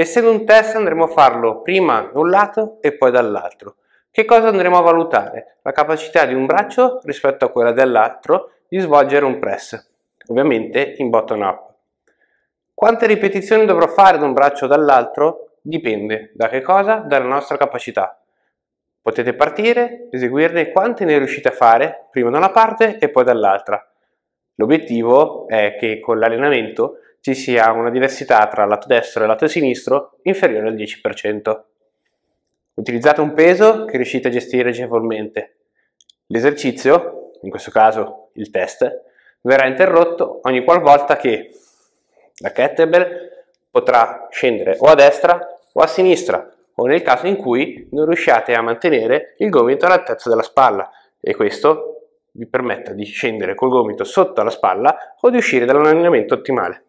Essendo un test andremo a farlo prima da un lato e poi dall'altro. Che cosa andremo a valutare? La capacità di un braccio rispetto a quella dell'altro di svolgere un press, ovviamente in bottom up. Quante ripetizioni dovrò fare da un braccio o dall'altro dipende da che cosa? Dalla nostra capacità. Potete partire, eseguirne quante ne riuscite a fare, prima da una parte e poi dall'altra. L'obiettivo è che con l'allenamento ci sia una diversità tra lato destro e lato sinistro inferiore al 10%. Utilizzate un peso che riuscite a gestire agevolmente. L'esercizio, in questo caso il test, verrà interrotto ogni qualvolta che la kettlebell potrà scendere o a destra o a sinistra o nel caso in cui non riusciate a mantenere il gomito all'altezza della spalla e questo vi permetta di scendere col gomito sotto alla spalla o di uscire dall'allineamento ottimale.